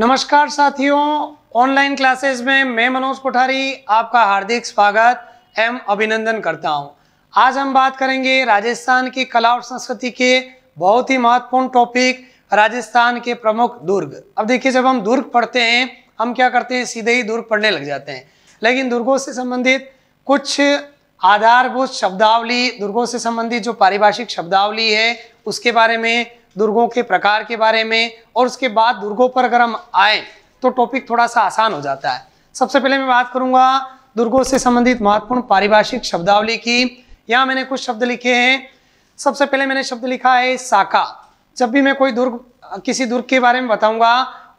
नमस्कार साथियों online classes में मैं मनोज कोठारी आपका हार्दिक स्वागत एम अभिनंदन करता हूं। आज हम बात करेंगे राजस्थान की कला और संस्कृति के बहुत ही महत्वपूर्ण टॉपिक राजस्थान के प्रमुख दुर्ग अब देखिए जब हम दुर्ग पढ़ते हैं हम क्या करते हैं सीधे ही दुर्ग पढ़ने लग जाते हैं लेकिन दुर्गों से संबंधित कुछ आधारभूत शब्दावली दुर्गों से संबंधित जो पारिभाषिक शब्दावली है उसके बारे में दुर्गों के प्रकार के बारे में और उसके बाद दुर्गों पर अगर हम आए तो टॉपिक थोड़ा सा आसान हो जाता है सबसे पहले मैं बात करूंगा दुर्गों से संबंधित महत्वपूर्ण पारिभाषिक शब्दावली की यहाँ मैंने कुछ शब्द लिखे हैं सबसे पहले मैंने शब्द लिखा है साका जब भी मैं कोई दुर्ग किसी दुर्ग के बारे में बताऊंगा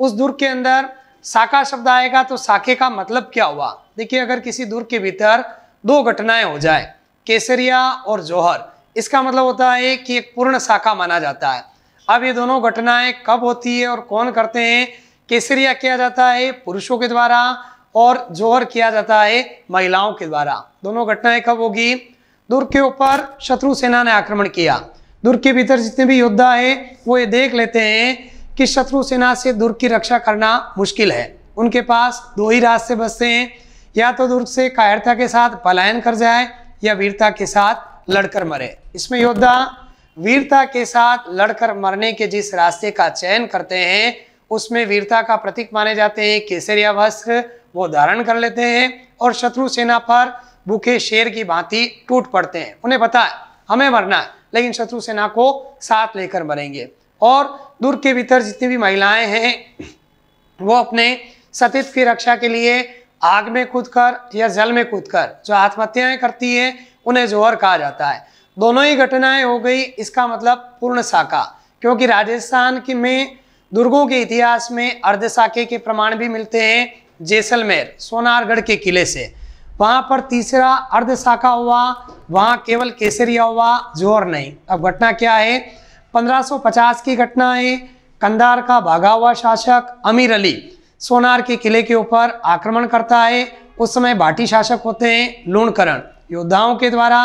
उस दुर्ग के अंदर साका शब्द आएगा तो साके का मतलब क्या हुआ देखिए अगर किसी दुर्ग के भीतर दो घटनाएं हो जाए केसरिया और जौहर इसका मतलब होता है कि एक पूर्ण साका माना जाता है अब ये दोनों घटनाएं कब होती है और कौन करते हैं केसरिया किया जाता है पुरुषों के द्वारा और जोहर किया जाता है महिलाओं के द्वारा दोनों घटनाएं कब होगी दुर्ग के ऊपर शत्रु सेना ने आक्रमण किया दुर्ग के भीतर जितने भी योद्धा है वो ये देख लेते हैं कि शत्रु सेना से दुर्ग की रक्षा करना मुश्किल है उनके पास दो ही रास्ते बसते हैं या तो दुर्ग से कायरता के साथ पलायन कर जाए या वीरता के साथ लड़कर मरे इसमें योद्धा वीरता के साथ लड़कर मरने के जिस रास्ते का चयन करते हैं उसमें वीरता का प्रतीक माने जाते हैं केसरिया वस्त्र वो धारण कर लेते हैं और शत्रु सेना पर भूखे शेर की भांति टूट पड़ते हैं उन्हें पता है हमें मरना है लेकिन शत्रु सेना को साथ लेकर मरेंगे और दुर्ग के भीतर जितनी भी महिलाएं हैं वो अपने सतीत की रक्षा के लिए आग में कूद कर या जल में कूद कर जो आत्महत्याएं करती हैं उन्हें जोहर कहा जाता है दोनों ही घटनाएं हो गई इसका मतलब पूर्ण शाखा क्योंकि राजस्थान की में दुर्गों के इतिहास में अर्धशाखे के प्रमाण भी मिलते हैं जैसलमेर सोनारगढ़ के किले से वहां पर तीसरा अर्धशाखा हुआ वहां केवल केसरिया हुआ जोर नहीं अब घटना क्या है 1550 की घटना है कंधार का भागा हुआ शासक अमीर अली सोनार के किले के ऊपर आक्रमण करता है उस समय भाटी शासक होते हैं लूणकरण योद्धाओं के द्वारा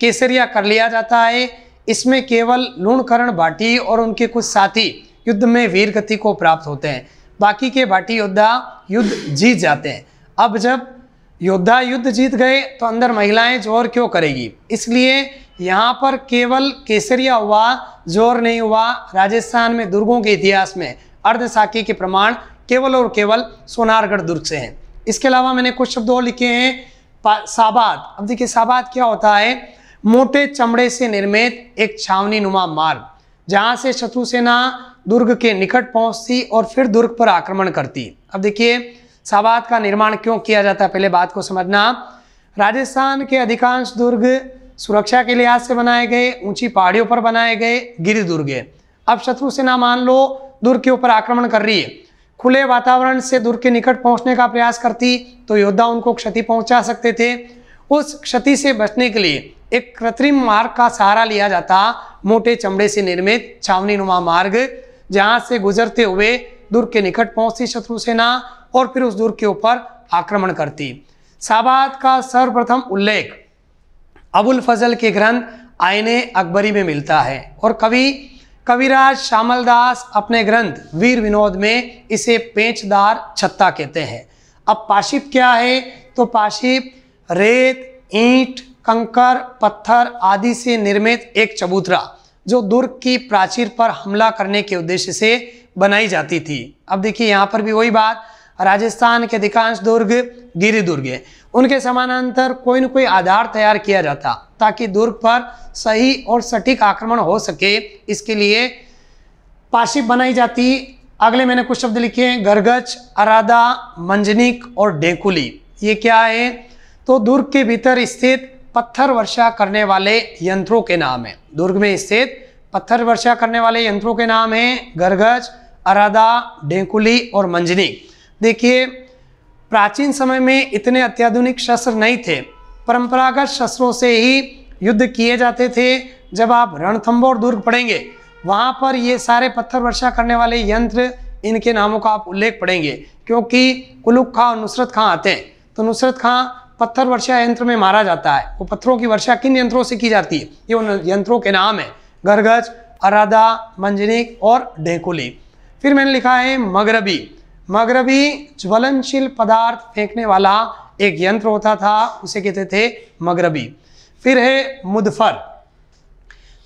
केसरिया कर लिया जाता है इसमें केवल लूणकरण भाटी और उनके कुछ साथी युद्ध में वीर गति को प्राप्त होते हैं बाकी के भाटी योद्धा युद्ध जीत जाते हैं अब जब योद्धा युद्ध जीत गए तो अंदर महिलाएं जोर क्यों करेगी इसलिए यहाँ पर केवल केसरिया हुआ जोर नहीं हुआ राजस्थान में दुर्गों के इतिहास में अर्धसाखी के प्रमाण केवल और केवल सोनारगढ़ दुर्ग से हैं इसके अलावा मैंने कुछ शब्द और लिखे हैं साबाद अब देखिए साबाद क्या होता है मोटे चमड़े से निर्मित एक छावनी नुमा मार्ग जहां से शत्रु सेना दुर्ग के निकट पहुंचती और फिर दुर्ग पर आक्रमण करती अब देखिए सावात का निर्माण क्यों किया जाता है पहले बात को समझना राजस्थान के अधिकांश दुर्ग सुरक्षा के लिहाज से बनाए गए ऊंची पहाड़ियों पर बनाए गए गिर दुर्ग है अब शत्रु सेना मान लो दुर्ग के ऊपर आक्रमण कर रही है खुले वातावरण से दुर्ग के निकट पहुंचने का प्रयास करती तो योद्धा उनको क्षति पहुंचा सकते थे उस क्षति से बचने के लिए एक कृत्रिम मार्ग का सहारा लिया जाता मोटे चमड़े से निर्मित छावनी नुमा मार्ग जहां से गुजरते हुए दुर्ग के निकट पहुंचती शत्रु सेना और फिर उस दुर्ग के ऊपर आक्रमण करती साबाद का सर्वप्रथम उल्लेख अबुल फजल के ग्रंथ आयने अकबरी में मिलता है और कवि कविराज श्यामल दास अपने ग्रंथ वीर विनोद में इसे पेचदार छत्ता कहते हैं अब पाशिप क्या है तो पाशिप रेत ईंट कंकर पत्थर आदि से निर्मित एक चबूतरा जो दुर्ग की प्राचीर पर हमला करने के उद्देश्य से बनाई जाती थी अब देखिए यहाँ पर भी वही बात राजस्थान के अधिकांश दुर्ग गिरी दुर्ग है उनके समानांतर कोई न कोई आधार तैयार किया जाता ताकि दुर्ग पर सही और सटीक आक्रमण हो सके इसके लिए पाशिप बनाई जाती अगले मैंने कुछ शब्द लिखे हैं गरगच अरादा मंजनिक और डेकुली ये क्या है तो दुर्ग के भीतर स्थित पत्थर वर्षा करने वाले यंत्रों के नाम है दुर्ग में स्थित पत्थर वर्षा करने वाले यंत्रों के नाम है गरगज अरादा डेंकुली और मंजनी देखिए प्राचीन समय में इतने अत्याधुनिक शस्त्र नहीं थे परंपरागत शस्त्रों से ही युद्ध किए जाते थे जब आप रणथंबोर दुर्ग पढ़ेंगे वहाँ पर ये सारे पत्थर वर्षा करने वाले यंत्र इनके नामों का आप उल्लेख पढ़ेंगे क्योंकि कुलुक खां और नुसरत खां आते हैं तो नुसरत खां पत्थर वर्षा यंत्र में मारा जाता है वो पत्थरों की वर्षा किन यंत्रों से की जाती है ये उन यंत्रों के नाम है गरगज अरादा मंजनिक और ढेकुली फिर मैंने लिखा है मगरबी मगरबी ज्वलनशील पदार्थ फेंकने वाला एक यंत्र होता था उसे कहते थे मगरबी फिर है मुदफर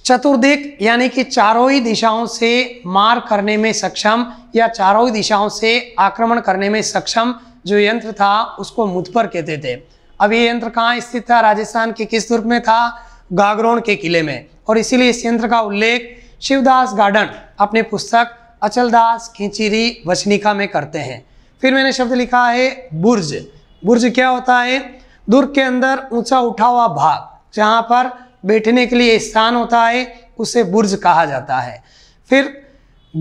चतुर्दिक यानी कि चारों ही दिशाओं से मार करने में सक्षम या चारों ही दिशाओं से आक्रमण करने में सक्षम जो यंत्र था उसको मुदफर कहते थे अब ये यंत्र कहाँ स्थित था राजस्थान के किस दुर्ग में था गागरोन के किले में और इसीलिए इस यंत्र का उल्लेख शिवदास गार्डन अपने पुस्तक अचलदास खिंचीरी वचनिका में करते हैं फिर मैंने शब्द लिखा है बुर्ज बुर्ज क्या होता है दुर्ग के अंदर ऊंचा उठा हुआ भाग जहाँ पर बैठने के लिए स्थान होता है उसे बुर्ज कहा जाता है फिर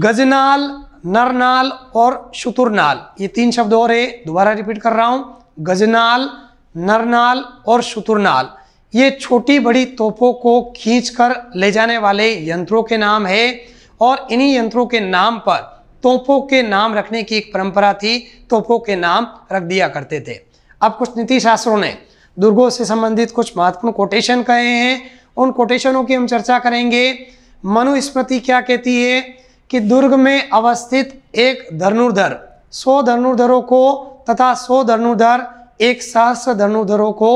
गजनाल नरनाल और शुतुरनाल ये तीन शब्द और है दोबारा रिपीट कर रहा हूँ गजनाल नरनाल और शुतुरनाल ये छोटी बड़ी तोपों को खींचकर ले जाने वाले यंत्रों के नाम है और इन्हीं यंत्रों के नाम पर तोपों के नाम रखने की एक परंपरा थी तोपों के नाम रख दिया करते थे अब कुछ नीति शास्त्रों ने दुर्गों से संबंधित कुछ महत्वपूर्ण कोटेशन कहे हैं उन कोटेशनों की हम चर्चा करेंगे मनुस्मृति क्या कहती है कि दुर्ग में अवस्थित एक धनुर्धर सौ धनुर्धरों को तथा सौ धनुर्धर एक सहस्त्र धनुधरों को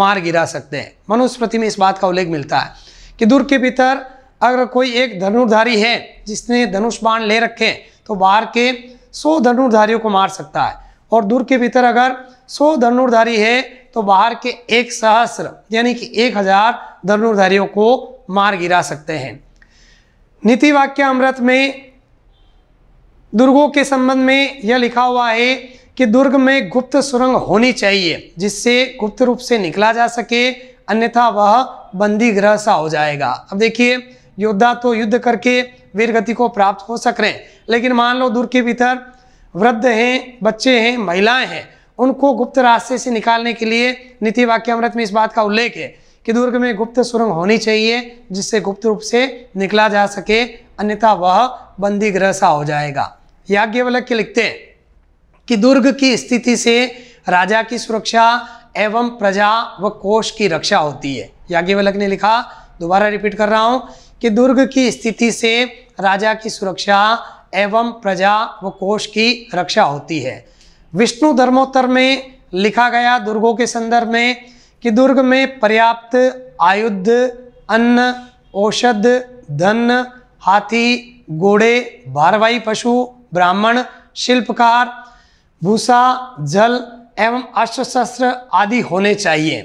मार गिरा सकते हैं मनुस्मृति में इस बात का उल्लेख मिलता है कि दुर्ग के भीतर अगर कोई एक धनुर्धारी है जिसने धनुष बाण ले रखे तो बाहर के सौ धनुर्धारियों को मार सकता है और दुर्ग के भीतर अगर सौ धनुर्धारी है तो बाहर के एक सहस्र यानी कि एक हजार धनुर्धारियों को मार गिरा सकते हैं नीति वाक्य अमृत में दुर्गों के संबंध में यह लिखा हुआ है कि दुर्ग में गुप्त सुरंग होनी चाहिए जिससे गुप्त रूप से निकला जा सके अन्यथा वह बंदी ग्रह सा हो जाएगा अब देखिए योद्धा तो युद्ध करके वीर गति को प्राप्त हो सक रहे हैं लेकिन मान लो दुर्ग के भीतर वृद्ध हैं बच्चे हैं महिलाएं हैं उनको गुप्त रास्ते से निकालने के लिए नीति वाक्य अमृत में इस बात का उल्लेख है कि दुर्ग में गुप्त सुरंग होनी चाहिए जिससे गुप्त रूप से निकला जा सके अन्यथा वह बंदी ग्रह सा हो जाएगा याज्ञवल्क के लिखते हैं कि दुर्ग की स्थिति से राजा की सुरक्षा एवं प्रजा व कोष की रक्षा होती है याज्ञवल्क ने लिखा दोबारा रिपीट कर रहा हूँ कि दुर्ग की स्थिति से राजा की सुरक्षा एवं प्रजा व कोष की रक्षा होती है विष्णु धर्मोत्तर में लिखा गया दुर्गों के संदर्भ में कि दुर्ग में पर्याप्त आयुध अन्न औषध धन हाथी घोड़े भारवाही पशु ब्राह्मण शिल्पकार भूसा जल एवं अस्त्र शस्त्र आदि होने चाहिए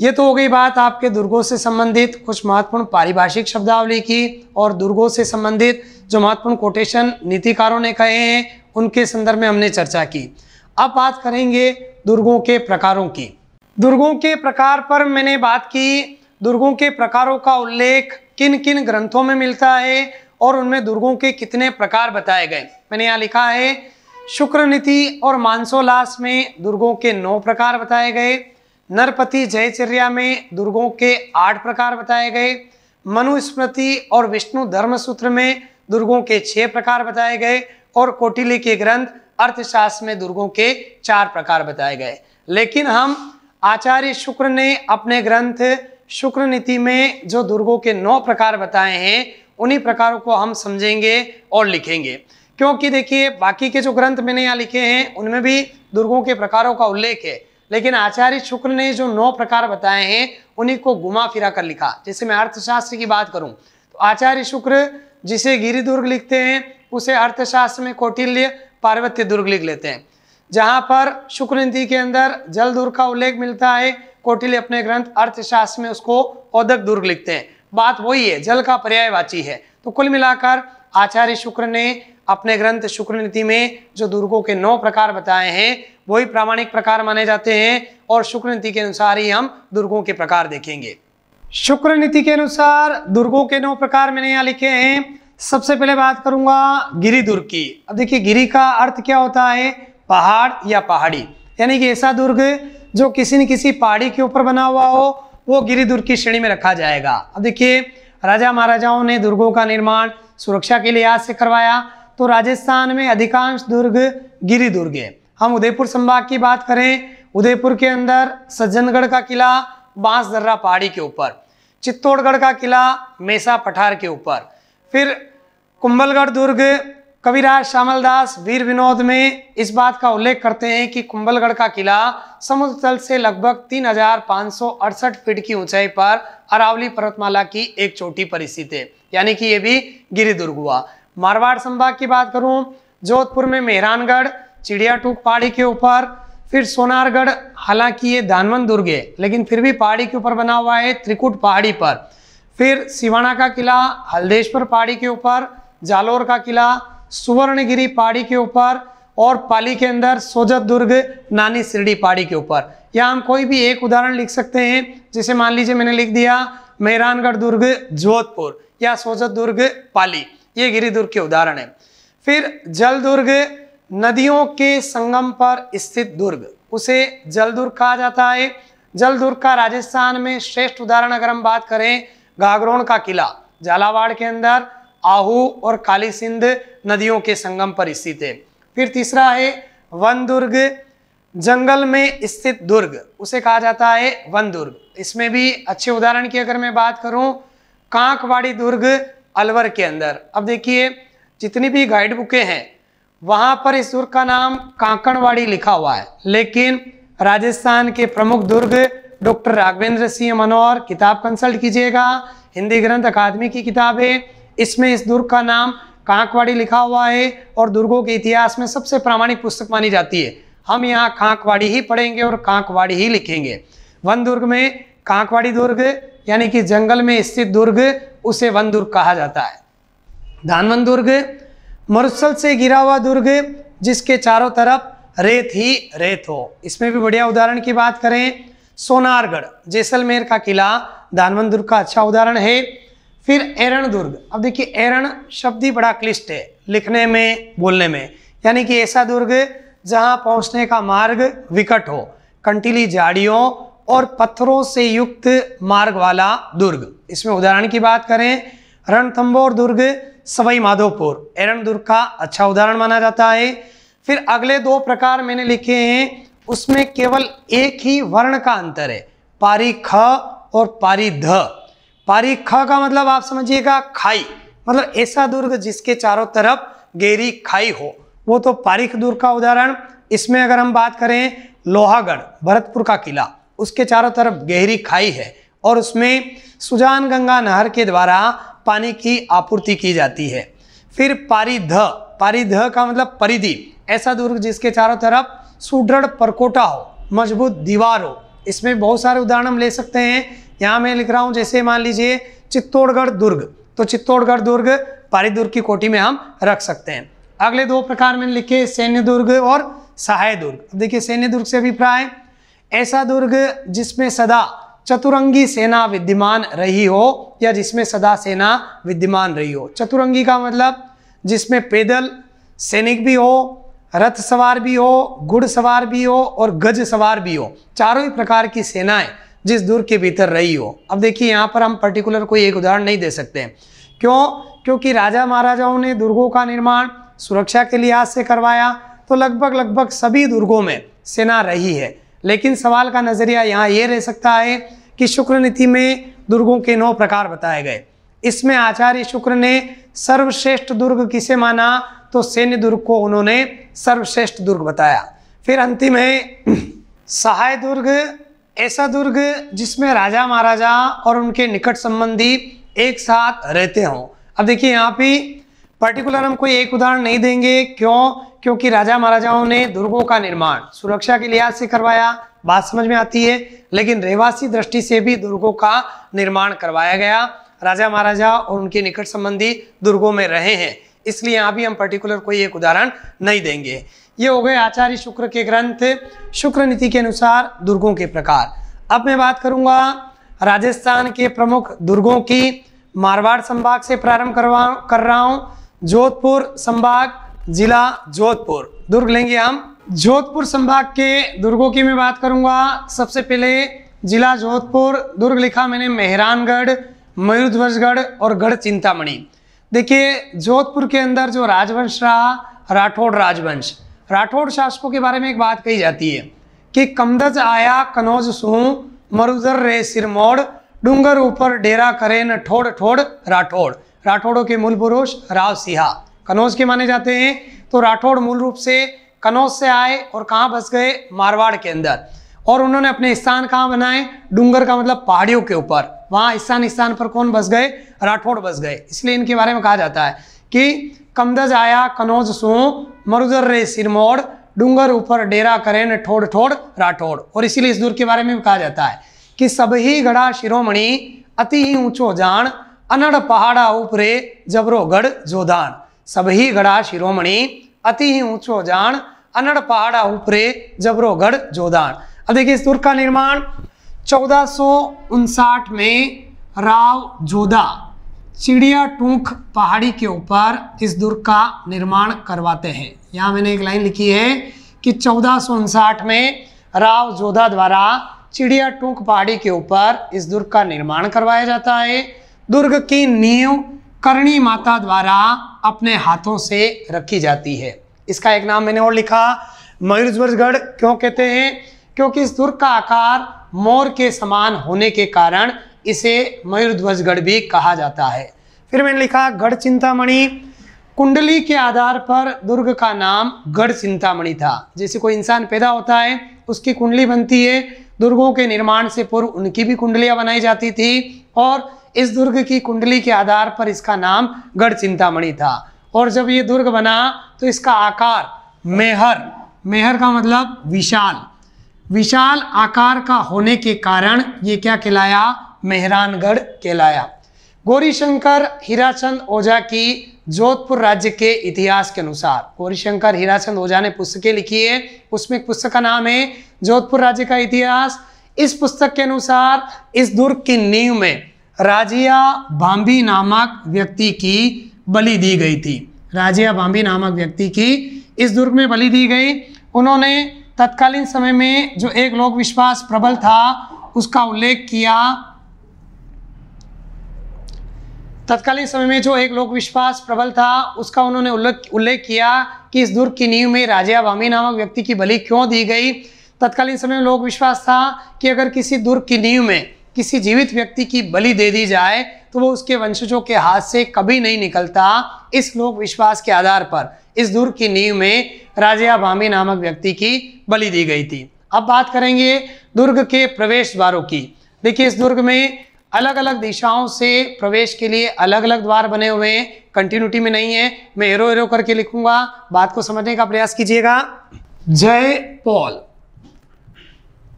ये तो हो गई बात आपके दुर्गों से संबंधित कुछ महत्वपूर्ण पारिभाषिक शब्दावली की और दुर्गों से संबंधित जो महत्वपूर्ण कोटेशन नीतिकारों ने कहे हैं उनके संदर्भ में हमने चर्चा की अब बात करेंगे दुर्गों के प्रकारों की दुर्गों के प्रकार पर मैंने बात की दुर्गों के प्रकारों का उल्लेख किन किन ग्रंथों में मिलता है और उनमें दुर्गों के कितने प्रकार बताए गए मैंने यहाँ लिखा है शुक्र नीति और मानसोलास में दुर्गों के नौ प्रकार बताए गए नरपति जयचर्या में दुर्गों के आठ प्रकार बताए गए मनुस्मृति और विष्णु धर्म सूत्र में दुर्गों के छह प्रकार बताए गए और कोटिली के ग्रंथ अर्थशास्त्र में दुर्गों के चार प्रकार बताए गए लेकिन हम आचार्य शुक्र ने अपने ग्रंथ शुक्र नीति में जो दुर्गों के नौ प्रकार बताए हैं उन्हीं प्रकारों को हम समझेंगे और लिखेंगे क्योंकि देखिए बाकी के जो ग्रंथ मैंने यहाँ लिखे हैं उनमें भी दुर्गों के प्रकारों का उल्लेख है लेकिन आचार्य शुक्ल ने जो नौ प्रकार बताए हैं उन्हीं को घुमा फिरा कर लिखा जैसे मैं अर्थशास्त्र की बात करूं तो आचार्य शुक्र जिसे गिरी दुर्ग लिखते हैं उसे अर्थशास्त्र में कौटिल्य पार्वत्य दुर्ग लिख लेते हैं जहां पर शुक्र नदी के अंदर जल दुर्ग का उल्लेख मिलता है कौटिल्य अपने ग्रंथ अर्थशास्त्र में उसको औदक दुर्ग लिखते हैं बात वही है जल का पर्यायवाची है तो कुल मिलाकर आचार्य शुक्र ने अपने ग्रंथ शुक्र नीति में जो दुर्गों के नौ प्रकार बताए हैं वही प्रामाणिक प्रकार माने जाते हैं और शुक्र नीति के अनुसार ही हम दुर्गों के प्रकार देखेंगे शुक्र नीति के अनुसार दुर्गों के नौ प्रकार मैंने यहाँ लिखे हैं सबसे पहले बात करूंगा गिरी दुर्ग की अब देखिए गिरी का अर्थ क्या होता है पहाड़ या पहाड़ी यानी कि ऐसा दुर्ग जो किसी न किसी पहाड़ी के ऊपर बना हुआ हो वो गिरी दुर्ग की श्रेणी में रखा जाएगा अब देखिए राजा महाराजाओं ने दुर्गों का निर्माण सुरक्षा के लिहाज से करवाया तो राजस्थान में अधिकांश दुर्ग गिरी दुर्ग है हम उदयपुर संभाग की बात करें उदयपुर के अंदर सज्जनगढ़ का किला बांस दर्रा पहाड़ी के ऊपर चित्तौड़गढ़ का किला मेसा पठार के ऊपर फिर कुंभलगढ़ दुर्ग कविराज श्यामलदास वीर विनोद में इस बात का उल्लेख करते हैं कि कुंभलगढ़ का किला समुद्र तल से लगभग तीन फीट की ऊंचाई पर अरावली पर्वतमाला की एक चोटी पर स्थित है यानी कि ये भी गिरिदुर्ग हुआ मारवाड़ संभाग की बात करूं जोधपुर में मेहरानगढ़ चिड़ियाटूक पहाड़ी के ऊपर फिर सोनारगढ़ हालांकि ये दानवन दुर्ग है लेकिन फिर भी पहाड़ी के ऊपर बना हुआ है त्रिकुट पहाड़ी पर फिर सिवाना का किला हल्देश्वर पहाड़ी के ऊपर जालोर का किला सुवर्णगिरी पहाड़ी के ऊपर और पाली के अंदर सोजत दुर्ग नानी सिरडी पहाड़ी के ऊपर या हम कोई भी एक उदाहरण लिख सकते हैं जैसे मान लीजिए मैंने लिख दिया मेहरानगढ़ दुर्ग जोधपुर या सोजत दुर्ग पाली ये गिरिदुर्ग के उदाहरण है फिर जल दुर्ग नदियों के संगम पर स्थित दुर्ग उसे जलदुर्ग कहा जाता है जल दुर्ग का राजस्थान में श्रेष्ठ उदाहरण अगर हम बात करें गागरोन का किला झालावाड़ के अंदर आहू और काली सिंध नदियों के संगम पर स्थित है फिर तीसरा है वन दुर्ग जंगल में स्थित दुर्ग उसे कहा जाता है वन दुर्ग इसमें भी अच्छे उदाहरण की अगर मैं बात करूं कांकवाड़ी दुर्ग अलवर के अंदर अब देखिए जितनी भी गाइड बुकें हैं वहाँ पर इस दुर्ग का नाम कांकणवाड़ी लिखा हुआ है लेकिन राजस्थान के प्रमुख दुर्ग डॉक्टर राघवेंद्र सिंह मनोहर किताब कंसल्ट कीजिएगा हिंदी ग्रंथ अकादमी की किताब है इसमें इस दुर्ग का नाम कांकवाड़ी लिखा हुआ है और दुर्गों के इतिहास में सबसे प्रामाणिक पुस्तक मानी जाती है हम यहाँ कांकवाड़ी ही पढ़ेंगे और कांकवाड़ी ही लिखेंगे वन दुर्ग में कांकवाड़ी दुर्ग यानी कि जंगल में स्थित दुर्ग उसे वन दुर्ग कहा जाता है धानवन दुर्ग मरुस्थल से गिरा हुआ दुर्ग जिसके चारों तरफ रेत ही रेत हो इसमें भी बढ़िया उदाहरण की बात करें सोनारगढ़ जैसलमेर का किला धानवन दुर्ग का अच्छा उदाहरण है फिर एरण दुर्ग अब देखिए एरण शब्द ही बड़ा क्लिष्ट है लिखने में बोलने में यानी कि ऐसा दुर्ग जहाँ पहुँचने का मार्ग विकट हो कंटीली झाड़ियों और पत्थरों से युक्त मार्ग वाला दुर्ग इसमें उदाहरण की बात करें रणथंबोर दुर्ग सवई माधोपुर एरन दुर्ग का अच्छा उदाहरण माना जाता है फिर अगले दो प्रकार मैंने लिखे हैं उसमें केवल एक ही वर्ण का अंतर है पारी ख और पारी ध पारी ख का मतलब आप समझिएगा खाई मतलब ऐसा दुर्ग जिसके चारों तरफ गेरी खाई हो वो तो पारिख दुर्ग का उदाहरण इसमें अगर हम बात करें लोहागढ़ भरतपुर का किला उसके चारों तरफ गहरी खाई है और उसमें सुजान गंगा नहर के द्वारा पानी की आपूर्ति की जाती है फिर पारिध पारिध का मतलब परिधि ऐसा दुर्ग जिसके चारों तरफ सुदृढ़ परकोटा हो मजबूत दीवार हो इसमें बहुत सारे उदाहरण हम ले सकते हैं यहाँ मैं लिख रहा हूँ जैसे मान लीजिए चित्तौड़गढ़ दुर्ग तो चित्तौड़गढ़ दुर्ग पारी दुर्ग की कोटी में हम रख सकते हैं अगले दो प्रकार में लिखे सैन्य दुर्ग और सहाय दुर्ग देखिए सैन्य दुर्ग से अभिप्राय ऐसा दुर्ग जिसमें सदा चतुरंगी सेना विद्यमान रही हो या जिसमें सदा सेना विद्यमान रही हो चतुरंगी का मतलब जिसमें पैदल सैनिक भी हो रथ सवार भी हो गुड़ सवार भी हो और गज सवार भी हो चारों ही प्रकार की सेनाएं जिस दुर्ग के भीतर रही हो अब देखिए यहाँ पर हम पर्टिकुलर कोई एक उदाहरण नहीं दे सकते हैं क्यों क्योंकि राजा महाराजाओं ने दुर्गों का निर्माण सुरक्षा के लिहाज से करवाया तो लगभग लगभग सभी दुर्गों में सेना रही है लेकिन सवाल का नज़रिया यहाँ ये रह सकता है कि शुक्र नीति में दुर्गों के नौ प्रकार बताए गए इसमें आचार्य शुक्र ने सर्वश्रेष्ठ दुर्ग किसे माना तो सैन्य दुर्ग को उन्होंने सर्वश्रेष्ठ दुर्ग बताया फिर अंतिम है सहाय दुर्ग ऐसा दुर्ग जिसमें राजा महाराजा और उनके निकट संबंधी एक साथ रहते हों अब देखिए यहाँ पे पर्टिकुलर हम कोई एक उदाहरण नहीं देंगे क्यों क्योंकि राजा महाराजाओं ने दुर्गों का निर्माण सुरक्षा के लिहाज से करवाया बात समझ में आती है लेकिन रहवासी दृष्टि से भी दुर्गों का निर्माण करवाया गया राजा महाराजा और उनके निकट संबंधी दुर्गों में रहे हैं इसलिए यहाँ भी हम पर्टिकुलर कोई एक उदाहरण नहीं देंगे ये हो गए आचार्य शुक्र के ग्रंथ शुक्र नीति के अनुसार दुर्गों के प्रकार अब मैं बात करूंगा राजस्थान के प्रमुख दुर्गों की मारवाड़ संभाग से प्रारंभ करवा कर रहा हूँ जोधपुर संभाग जिला जोधपुर दुर्ग लेंगे हम जोधपुर संभाग के दुर्गों की मैं बात करूंगा सबसे पहले जिला जोधपुर दुर्ग लिखा मैंने मेहरानगढ़ मयूरध्वजगढ़ और गढ़ चिंतामणि देखिए जोधपुर के अंदर जो राजवंश रहा राठौड़ राजवंश राठौड़ शासकों के बारे में एक बात कही जाती है कि कमदज आया कनौज सूह मरुदर रे सिरमौड़ डूंगर ऊपर डेरा करे न ठोड़ ठोड़ राठौड़ राठौड़ों के मूल पुरुष राव सिहा कनौज के माने जाते हैं तो राठौड़ मूल रूप से कनौज से आए और कहाँ बस गए मारवाड़ के अंदर और उन्होंने अपने स्थान कहाँ बनाए डूंगर का मतलब पहाड़ियों के ऊपर वहाँ स्थान स्थान पर कौन बस गए राठौड़ बस गए इसलिए इनके बारे में कहा जाता है कि कमदज आया कनौज सो मरुदर रे सिरमौड़ डूंगर ऊपर डेरा करेन ठोड़ ठोड़ राठौड़ और इसीलिए इस दूर के बारे में भी कहा जाता है कि सभी गढ़ा शिरोमणि अति ही ऊंचो जान अनड़ पहाड़ा उपरे जबरो गढ़ जोधान सभी गढ़ा शिरोमणि अति ही ऊंचो जान अनड़ पहाड़ा उपरे जबरो गढ़ जोधान अब देखिए इस दुर्ग का निर्माण चौदह में राव जोधा चिड़िया टूंख पहाड़ी के ऊपर इस दुर्ग का निर्माण करवाते हैं यहाँ मैंने एक लाइन लिखी है कि चौदह में राव जोधा द्वारा चिड़िया टूंक पहाड़ी के ऊपर इस दुर्ग का निर्माण करवाया जाता है दुर्ग की नींव करणी माता द्वारा अपने हाथों से रखी जाती है इसका एक नाम मैंने और लिखा मयूरजगढ़ क्यों कहते हैं क्योंकि इस दुर्ग का आकार मोर के समान होने के कारण इसे मयूरध्वजगढ़ भी कहा जाता है फिर मैंने लिखा गढ़ चिंतामणि कुंडली के आधार पर दुर्ग का नाम गढ़ चिंतामणि था जैसे कोई इंसान पैदा होता है उसकी कुंडली बनती है दुर्गों के निर्माण से पूर्व उनकी भी कुंडलियां बनाई जाती थी और इस दुर्ग की कुंडली के आधार पर इसका नाम गढ़ चिंतामणि था और जब ये दुर्ग बना तो इसका आकार मेहर मेहर का मतलब विशाल विशाल आकार का होने के कारण ये क्या कहलाया मेहरानगढ़ कहलाया गौरीशंकर हीराचंद ओझा की जोधपुर राज्य के इतिहास के अनुसार गौरीशंकर हीराचंद ओझा ने पुस्तकें लिखी है उसमें एक पुस्तक का नाम है जोधपुर राज्य का इतिहास इस पुस्तक के अनुसार इस दुर्ग की नींव में राजिया भांबी नामक व्यक्ति की बलि दी गई थी राजिया भांबी नामक व्यक्ति की इस दुर्ग में बलि दी गई उन्होंने तत्कालीन समय में जो एक लोक विश्वास प्रबल था उसका उल्लेख किया तत्कालीन समय में जो एक लोक विश्वास प्रबल था उसका उन्होंने उल्लेख उल्लेख किया कि इस दुर्ग की नींव में राजिया भांबी नामक व्यक्ति की बलि क्यों दी गई तत्कालीन समय में लोक विश्वास था कि अगर किसी दुर्ग की नींव में किसी जीवित व्यक्ति की बलि दे दी जाए तो वो उसके वंशजों के हाथ से कभी नहीं निकलता इस लोक विश्वास के आधार पर इस दुर्ग की नींव में राजा भामी नामक व्यक्ति की बलि दी गई थी अब बात करेंगे दुर्ग के प्रवेश द्वारों की देखिए इस दुर्ग में अलग अलग दिशाओं से प्रवेश के लिए अलग अलग द्वार बने हुए हैं कंटिन्यूटी में नहीं है मैं एरो एरो करके लिखूंगा बात को समझने का प्रयास कीजिएगा जय पॉल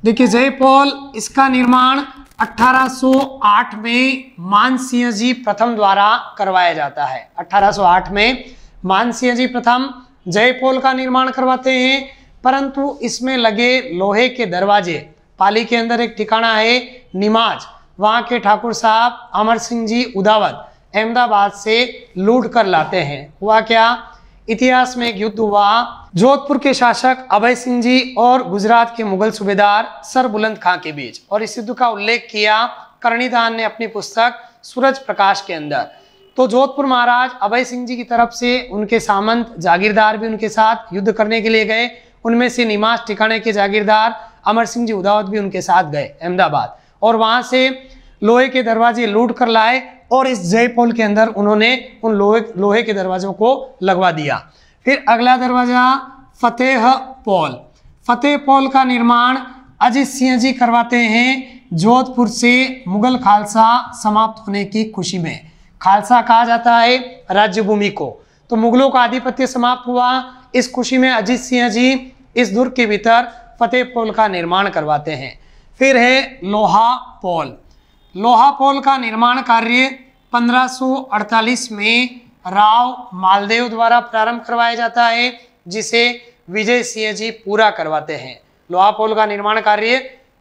देखिए जय पॉल इसका निर्माण 1808 में मानसिंह जी प्रथम द्वारा करवाया जाता है 1808 में मानसिंह जी प्रथम जयपोल का निर्माण करवाते हैं परंतु इसमें लगे लोहे के दरवाजे पाली के अंदर एक ठिकाना है निमाज वहां के ठाकुर साहब अमर सिंह जी उदावत अहमदाबाद से लूट कर लाते हैं हुआ क्या इतिहास में एक युद्ध हुआ जोधपुर के शासक अभय सिंह जी और गुजरात के मुगल सूबेदार सर बुलंद खां के बीच और इस युद्ध का उल्लेख किया करणीधान ने अपनी पुस्तक सूरज प्रकाश के अंदर तो जोधपुर महाराज अभय सिंह जी की तरफ से उनके सामंत जागीरदार भी उनके साथ युद्ध करने के लिए गए उनमें से निमाश ठिकाने के जागीरदार अमर सिंह जी उदावत भी उनके साथ गए अहमदाबाद और वहाँ से लोहे के दरवाजे लूट कर लाए और इस जयपोल के अंदर उन्होंने उन लोहे लोहे के दरवाजों को लगवा दिया फिर अगला दरवाजा फतेह पॉल फतेह पॉल का निर्माण अजीत सिंह जी करवाते हैं जोधपुर से मुगल खालसा समाप्त होने की खुशी में खालसा कहा जाता है राज्य भूमि को तो मुगलों का आधिपत्य समाप्त हुआ इस खुशी में अजीत सिंह जी इस दुर्ग के भीतर फतेह पोल का निर्माण करवाते हैं फिर है लोहा पोल लोहा पोल का निर्माण कार्य 1548 में राव मालदेव द्वारा प्रारंभ करवाया जाता है जिसे विजय सिंह जी पूरा करवाते हैं लोहा पोल का निर्माण कार्य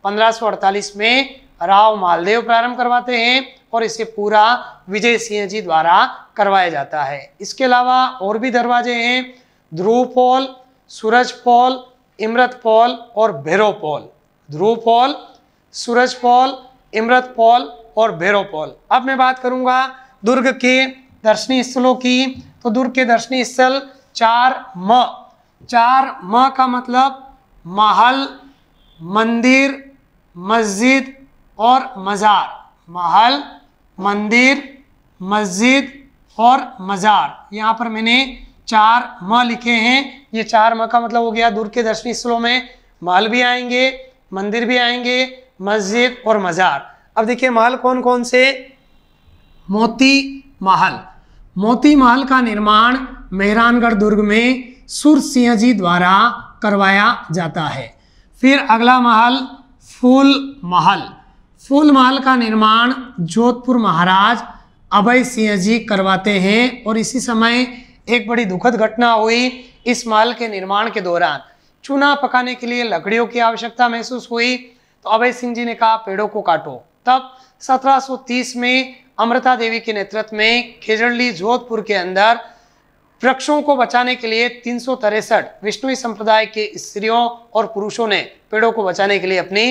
1548 में राव मालदेव प्रारंभ करवाते हैं और इसे पूरा विजय सिंह जी द्वारा करवाया जाता है इसके अलावा और भी दरवाजे हैं ध्रुव पोल सूरज पोल इमरत पोल और भैरव पोल ध्रुव पोल सूरज पोल इमरत पोल और भैरव पोल अब मैं बात करूंगा दुर्ग के दर्शनीय स्थलों की तो दुर्ग के दर्शनीय स्थल चार म चार म का मतलब महल मंदिर मस्जिद और मज़ार महल मंदिर मस्जिद और मज़ार यहाँ पर मैंने चार म लिखे हैं ये चार म का मतलब हो गया दूर के दर्शनीय स्थलों में महल भी आएंगे मंदिर भी आएंगे मस्जिद और मज़ार अब देखिए महल कौन कौन से मोती महल मोती महल का निर्माण मेहरानगढ़ दुर्ग में सुर सिंह जी द्वारा करवाया जाता है फिर अगला महल फूल महल फूल महल का निर्माण जोधपुर महाराज अभय सिंह जी करवाते हैं और इसी समय एक बड़ी दुखद घटना हुई इस महल के निर्माण के दौरान चूना पकाने के लिए लकड़ियों की आवश्यकता महसूस हुई तो अभय सिंह जी ने कहा पेड़ों को काटो तब 1730 में अमृता देवी के नेतृत्व में खेजड़ली जोधपुर के अंदर वृक्षों को बचाने के लिए तीन सौ विष्णुई संप्रदाय के स्त्रियों और पुरुषों ने पेड़ों को बचाने के लिए अपनी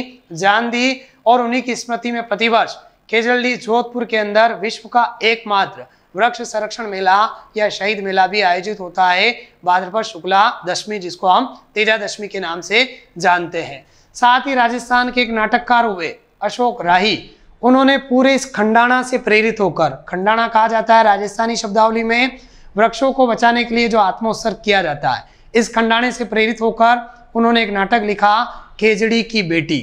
जान दी और उन्हीं की स्मृति में प्रतिवर्ष खेजड़ली जोधपुर के अंदर विश्व का एकमात्र वृक्ष संरक्षण मेला या शहीद मेला भी आयोजित होता है भाद्रपद शुक्ला दशमी जिसको हम तेजा दशमी के नाम से जानते हैं साथ ही राजस्थान के एक नाटककार हुए अशोक राही उन्होंने पूरे इस खंडाणा से प्रेरित होकर खंडाणा कहा जाता है राजस्थानी शब्दावली में वृक्षों को बचाने के लिए जो आत्मोत्सर्ग किया जाता है इस खंडाणे से प्रेरित होकर उन्होंने एक नाटक लिखा खेजड़ी की बेटी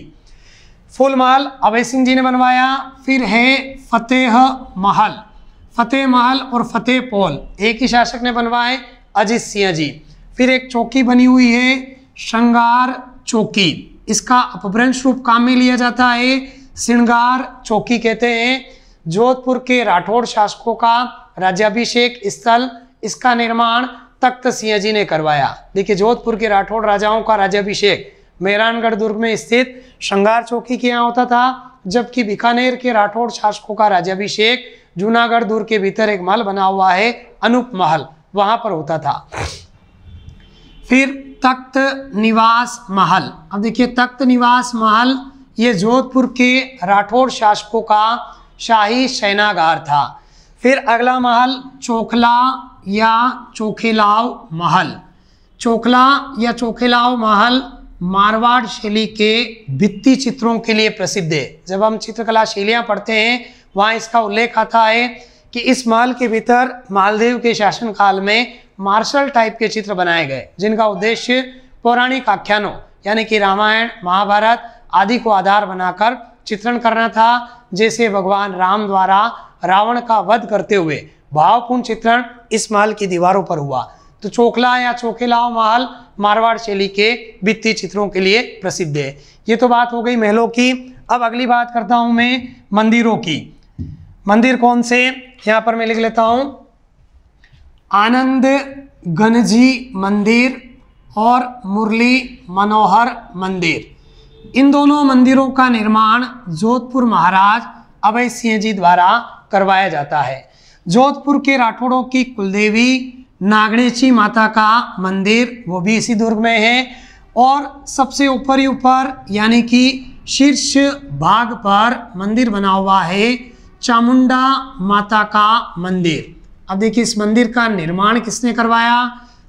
महल अभय सिंह जी ने बनवाया फिर है फतेह महल फतेह महल और फतेह पोल एक ही शासक ने बनवाए अजीत सिंह जी फिर एक चौकी बनी हुई है श्रृंगार चौकी इसका अपभ्रंश रूप काम में लिया जाता है श्रृंगार चौकी कहते हैं जोधपुर के राठौड़ शासकों का राज्याभिषेक स्थल इसका निर्माण तख्त सिंह जी ने करवाया देखिए जोधपुर के राठौड़ राजाओं का राज्याभिषेक मेहरानगढ़ दुर्ग में स्थित श्रृंगार चौकी के यहाँ होता था जबकि बीकानेर के राठौड़ शासकों का राज्याभिषेक जूनागढ़ दुर्ग के भीतर एक महल बना हुआ है अनूप महल वहां पर होता था फिर तख्त निवास महल अब देखिए तख्त निवास महल ये जोधपुर के राठौर शासकों का शाही सेनागार था फिर अगला महल चोखला या चोखेलाव महल चोखला या चोखेलाव महल मारवाड़ शैली के भित्ति चित्रों के लिए प्रसिद्ध है जब हम चित्रकला शैलियाँ पढ़ते हैं वहाँ इसका उल्लेख आता है कि इस महल के भीतर मालदेव के शासनकाल में मार्शल टाइप के चित्र बनाए गए जिनका उद्देश्य पौराणिक आख्यानों यानी कि रामायण महाभारत आदि को आधार बनाकर चित्रण करना था जैसे भगवान राम द्वारा रावण का वध करते हुए भावपूर्ण चित्रण इस महल की दीवारों पर हुआ तो चोखला या चोखेलाव महल मारवाड़ शैली के वित्तीय चित्रों के लिए प्रसिद्ध है ये तो बात हो गई महलों की अब अगली बात करता हूं मैं मंदिरों की मंदिर कौन से यहाँ पर मैं लिख लेता हूं आनंद गणजी मंदिर और मुरली मनोहर मंदिर इन दोनों मंदिरों का निर्माण जोधपुर महाराज अभय सिंह जी द्वारा करवाया जाता है जोधपुर के राठौड़ों की कुलदेवी नागणेशी माता का मंदिर वो भी इसी दुर्ग में है और सबसे ऊपर ही ऊपर यानी कि शीर्ष भाग पर मंदिर बना हुआ है चामुंडा माता का मंदिर अब देखिए इस मंदिर का निर्माण किसने करवाया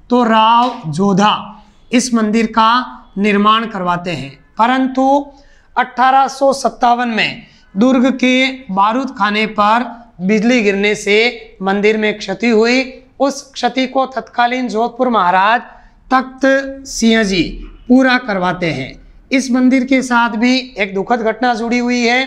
तो राव जोधा इस मंदिर का निर्माण करवाते हैं परंतु अठारह में दुर्ग के बारूद खाने पर बिजली गिरने से मंदिर में क्षति हुई उस क्षति को तत्कालीन जोधपुर महाराज तख्त सिंह जी पूरा करवाते हैं इस मंदिर के साथ भी एक दुखद घटना जुड़ी हुई है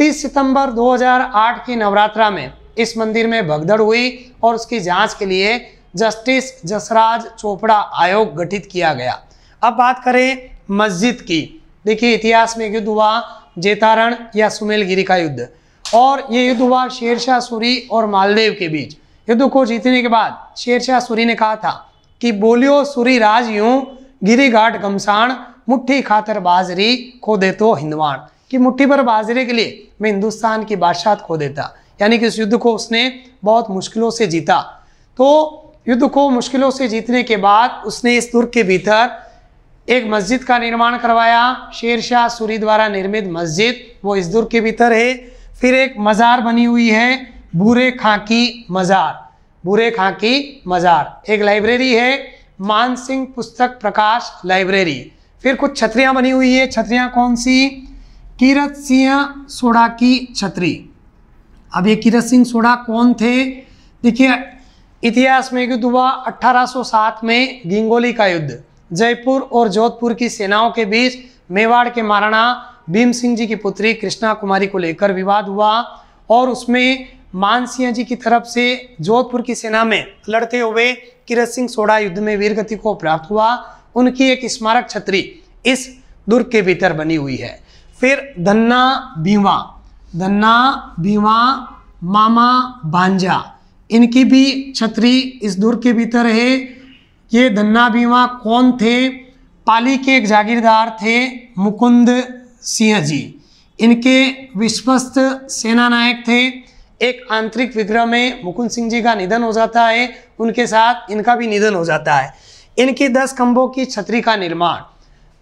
30 सितंबर 2008 की नवरात्रा में इस मंदिर में भगदड़ हुई और उसकी जांच के लिए जस्टिस जसराज चोपड़ा आयोग गठित किया गया अब बात करें मस्जिद की देखिए इतिहास में युद्ध हुआ जेतारण या सुमेलगिरी का युद्ध और ये युद्ध हुआ शेरशाह सूरी और मालदेव के बीच युद्ध को जीतने के बाद शेरशाह सूरी ने कहा था कि बोलियो सूरी राज यूं घाट गमसाण मुठ्ठी खातर बाजरी खो दे तो हिंदवाण कि मुट्ठी पर बाजरे के लिए मैं हिंदुस्तान की बादशाह खो देता यानी कि उस युद्ध को उसने बहुत मुश्किलों से जीता तो युद्ध को मुश्किलों से जीतने के बाद उसने इस दुर्ग के भीतर एक मस्जिद का निर्माण करवाया शेर शाह सूरी द्वारा निर्मित मस्जिद वो इस के भीतर है फिर एक मज़ार बनी हुई है बूरे खां की मज़ार बूरे खां की मज़ार एक लाइब्रेरी है मान सिंह पुस्तक प्रकाश लाइब्रेरी फिर कुछ छतरियाँ बनी हुई है छतरियाँ कौन सी कीरत सिंह सोडा की छतरी अब ये कीरत सिंह सोडा कौन थे देखिए इतिहास में युद्ध हुआ 1807 में गिंगोली का युद्ध जयपुर और जोधपुर की सेनाओं के बीच मेवाड़ के महाराणा भीम सिंह जी की पुत्री कृष्णा कुमारी को लेकर विवाद हुआ और उसमें मानसिंह जी की तरफ से जोधपुर की सेना में लड़ते हुए किरत सिंह सोडा युद्ध में वीरगति को प्राप्त हुआ उनकी एक स्मारक छतरी इस दुर्ग के भीतर बनी हुई है फिर धन्ना भीमा धन्ना भीमा मामा भांजा इनकी भी छतरी इस दुर्ग के भीतर है ये धन्ना भीमा कौन थे पाली के एक जागीरदार थे मुकुंद सिंह जी इनके विश्वस्त सेना नायक थे एक आंतरिक विग्रह में मुकुंद सिंह जी का निधन हो जाता है उनके साथ इनका भी निधन हो जाता है इनकी दस खंभों की छतरी का निर्माण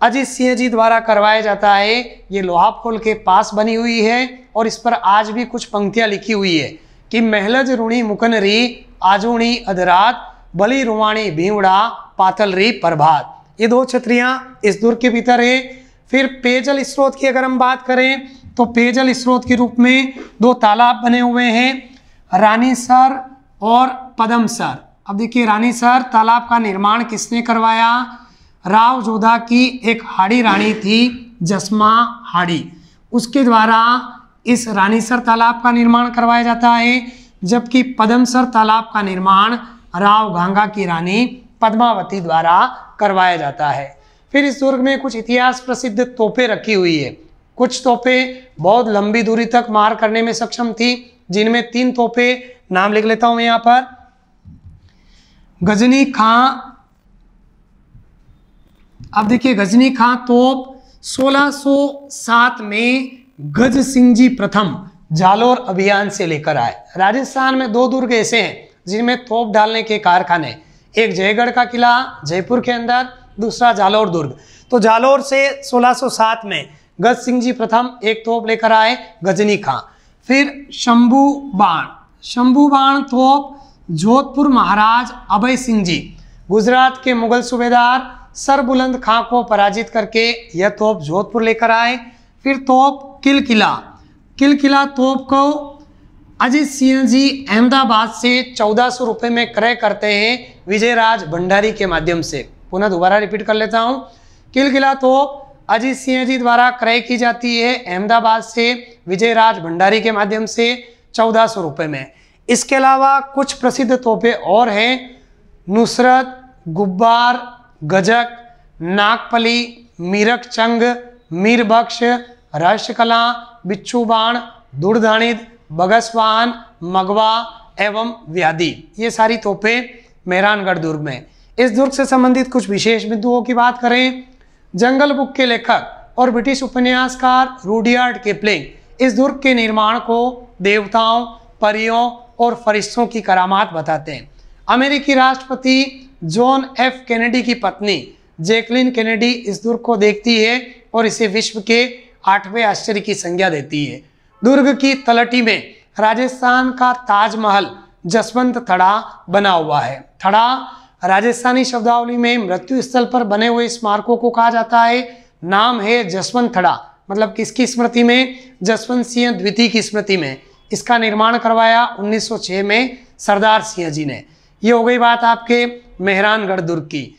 अजीत सिंह जी द्वारा करवाया जाता है ये लोहापकोल के पास बनी हुई है और इस पर आज भी कुछ पंक्तियाँ लिखी हुई है कि महलज रूणी मुकनरी आजोणी अधरात बली रुवाणी भीमड़ा पाथलरी प्रभात ये दो छतरियाँ इस दुर्ग के भीतर है फिर पेयजल स्रोत की अगर हम बात करें तो पेयजल स्रोत के रूप में दो तालाब बने हुए हैं रानी सर और पदम सर अब देखिए रानी सर तालाब का निर्माण किसने करवाया राव जोधा की एक हाड़ी रानी थी जसमा हाड़ी उसके द्वारा इस रानीसर तालाब का निर्माण करवाया जाता है जबकि पदमसर तालाब का निर्माण राव गंगा की रानी पद्मावती द्वारा करवाया जाता है फिर इस दुर्ग में कुछ इतिहास प्रसिद्ध तोपे रखी हुई है कुछ तोपे बहुत लंबी दूरी तक मार करने में सक्षम थी जिनमें तीन तोपे नाम लिख लेता हूं यहां पर गजनी खां अब देखिए गजनी खां तोप 1607 में गज सिंह जी प्रथम जालोर अभियान से लेकर आए राजस्थान में दो दुर्ग ऐसे हैं जिनमें तोप डालने के कारखाने एक जयगढ़ का किला जयपुर के अंदर दूसरा जालौर दुर्ग तो जालौर से 1607 में गज सिंह जी प्रथम एक तोप लेकर आए गजनी खां फिर शंभू बाण शंभू बाण तोप जोधपुर महाराज अभय सिंह जी गुजरात के मुगल सूबेदार सरबुलंद खां को पराजित करके यह तोप जोधपुर लेकर आए फिर तोप किल किला किल किला तोप को अजीत सिंह जी अहमदाबाद से चौदह सौ रुपये में क्रय करते हैं विजयराज भंडारी के माध्यम से पुनः दोबारा रिपीट कर लेता हूँ किला तो अजीत सिंह जी द्वारा क्रय की जाती है अहमदाबाद से विजयराज भंडारी के माध्यम से चौदह सौ रुपये में इसके अलावा कुछ प्रसिद्ध तोहफे और हैं नुसरत गुब्बार गजक नागपली मीरक चंग मीरबख्श रहस्यकला बिच्छू बाण दुर्धाणित बगसवान मगवा एवं व्याधि ये सारी तोपें मेहरानगढ़ दुर्ग में इस दुर्ग से संबंधित कुछ विशेष बिंदुओं की बात करें जंगल बुक के लेखक और ब्रिटिश उपन्यासकार रूडियार्ड किपलिंग इस दुर्ग के निर्माण को देवताओं परियों और फरिश्तों की करामात बताते हैं अमेरिकी राष्ट्रपति जॉन एफ कैनेडी की पत्नी जैकलिन कैनेडी इस दुर्ग को देखती है और इसे विश्व के आठवें आश्चर्य की संज्ञा देती है दुर्ग की तलटी में राजस्थान का ताजमहल जसवंत थड़ा बना हुआ है थड़ा राजस्थानी शब्दावली में मृत्यु स्थल पर बने हुए स्मारकों को कहा जाता है नाम है जसवंत थड़ा मतलब किसकी स्मृति में जसवंत सिंह द्वितीय की स्मृति में इसका निर्माण करवाया 1906 में सरदार सिंह जी ने ये हो गई बात आपके मेहरानगढ़ दुर्ग की